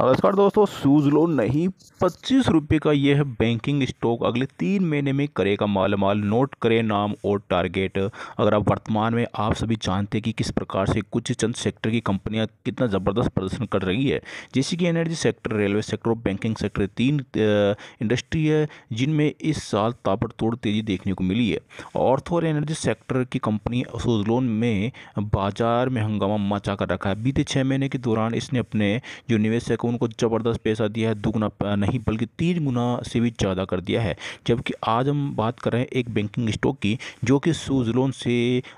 नमस्कार दोस्तों shoes loan नहीं पच्चीस रुपये का यह बैंकिंग स्टॉक अगले तीन महीने में करेगा माल माल नोट करें नाम और टारगेट अगर आप वर्तमान में आप सभी जानते हैं कि किस प्रकार से कुछ चंद सेक्टर की कंपनियां कितना ज़बरदस्त प्रदर्शन कर रही है जैसे कि एनर्जी सेक्टर रेलवे सेक्टर और बैंकिंग सेक्टर तीन इंडस्ट्री है जिनमें इस साल ताबड़तोड़ तेज़ी देखने को मिली है ऑर्थो और एनर्जी सेक्टर की कंपनी सूज लोन में बाजार में हंगामा मचा कर रखा है बीते छः महीने के दौरान इसने अपने जो निवेशकों को ज़बरदस्त पैसा दिया है दुगना नहीं बल्कि तीन गुना से भी ज़्यादा कर दिया है जबकि आज हम बात कर रहे हैं एक बैंकिंग स्टॉक की जो कि सूज लोन से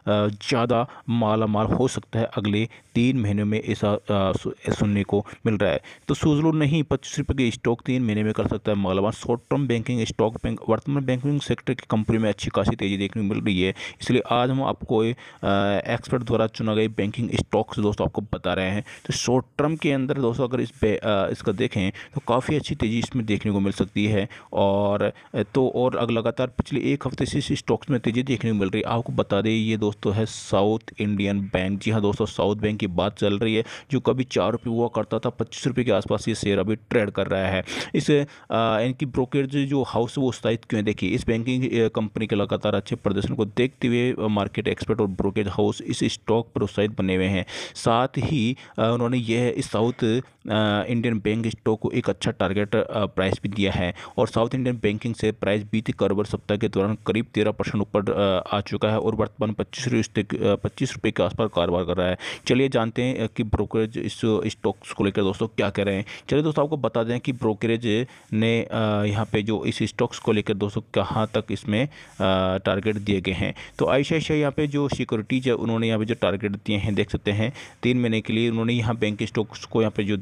ज़्यादा माला माल हो सकता है अगले तीन महीने में ऐसा सुनने को मिल रहा है तो सूज लोन नहीं पच्चीस रुपये की स्टॉक तीन महीने में कर सकता है माला माल short term banking stock bank वर्तमान बैंकिंग सेक्टर की कंपनी में अच्छी खासी तेज़ी देखने को मिल रही है इसलिए आज हम आपको एक्सपर्ट द्वारा चुना गए बैंकिंग स्टॉक्स दोस्तों आपको बता रहे हैं तो शॉर्ट टर्म के अंदर दोस्तों अगर इस इसका देखें तो काफ़ी अच्छी तेज़ी इसमें देखने को मिल सकती है और तो और अगर लगातार पिछले एक हफ्ते से इस स्टॉक्स में तेज़ी देखने को मिल रही है आपको बता दें ये दोस्तों है साउथ इंडियन बैंक जी हाँ दोस्तों साउथ बैंक की बात चल रही है जो कभी चार रुपये हुआ करता था पच्चीस रुपये के आसपास ये शेयर अभी ट्रेड कर रहा है इस इनकी ब्रोकरेज जो हाउस है वो उत्साहित क्यों देखिए इस बैंकिंग कंपनी के लगातार अच्छे प्रदर्शन को देखते हुए मार्केट एक्सपर्ट और ब्रोकरेज हाउस इस स्टॉक पर उत्साहित बने हुए हैं साथ ही उन्होंने यह इस साउथ इंडियन बैंक स्टॉक को एक अच्छा टारगेट प्राइस भी दिया है और साउथ इंडियन बैंकिंग से प्राइस बीते कारोबार सप्ताह के दौरान करीब तेरह परसेंट ऊपर आ चुका है और वर्तमान पच्चीस रुपये पच्चीस रुपये के आसपास कारोबार कर रहा है चलिए जानते हैं कि ब्रोकरेज इस स्टॉक्स को लेकर दोस्तों क्या कह रहे हैं चलिए दोस्तों आपको बता दें कि ब्रोकरेज ने यहाँ पर जो इस स्टॉक्स को लेकर दोस्तों कहाँ तक इसमें टारगेट दिए गए हैं तो आईसीआईसीआई यहाँ पे जो सिक्योरिटीज है उन्होंने यहाँ पे जो टारगेट दिए हैं देख सकते हैं तीन महीने के लिए उन्होंने यहाँ बैंक स्टॉक्स को यहाँ पे जो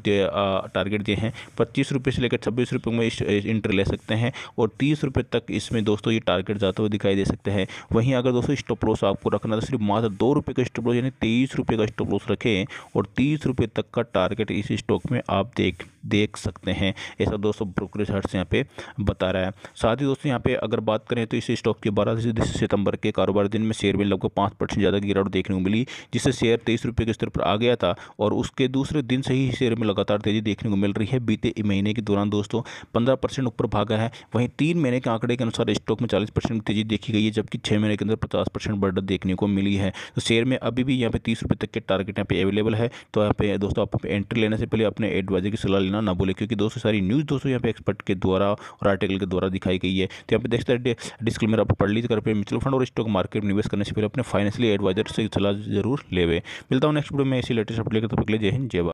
टारगेट दिए हैं पच्चीस रुपये से लेकर छब्बीस रुपये में इंटर ले सकते हैं और तीस रुपये तक इसमें दोस्तों ये टारगेट जाते हुए दिखाई दे सकते हैं वहीं अगर दोस्तों स्टॉप लॉस आपको रखना तो सिर्फ मात्र दो रुपये का स्टॉप लॉस यानी तेईस रुपये का स्टॉप लॉस रखें और तीस रुपये तक का टारगेट इस स्टॉक में आप देख देख सकते हैं ऐसा दोस्तों ब्रोकरेज हर्ट्स यहाँ पे बता रहा है साथ ही दोस्तों यहाँ पे अगर बात करें तो इस स्टॉक के बारह सितंबर के कारोबार दिन में शेयर में लगभग पाँच परसेंट ज़्यादा गिरावट देखने को मिली जिससे शेयर तेईस रुपये के स्तर पर आ गया था और उसके दूसरे दिन से ही शेयर में लगातार तेजी तेज़ी देखने को मिल रही है बीते महीने के दौरान दोस्तों पंद्रह परसेंट ऊपर भागा है वहीं तीन महीने के आंकड़े के अनुसार स्टॉक में चालीस परसेंट तेज़ी देखी गई है जबकि छह महीने के अंदर पचास परसेंट बढ़त देखने को मिली है तो शेयर में अभी भी यहाँ पे तीस रुपये तक के टारगेट यहाँ पे अवेलेबल है तो यहाँ पे दोस्तों आप एंट्री लेने से पहले अपने एडवाइजर की सलाह लेना ना बोले क्योंकि दोस्तों सारी न्यूज़ दोस्तों यहाँ पे एक्सपर्ट के द्वारा और आर्टिकल के द्वारा दिखाई गई है तो यहाँ पे देखते हैं डिस्क्लेमर आप पढ़ लीजिए कृपया म्यूचुअल फंड और स्टॉक मार्केट में निवेश करने से पहले अपने फाइनेंशियल एडवाइजर से सलाह जरूर लेवे मिलता हूँ नेक्स्ट वीडियो में इसी लेटेस्ट अपडेट तब के लिए जय हिंद जय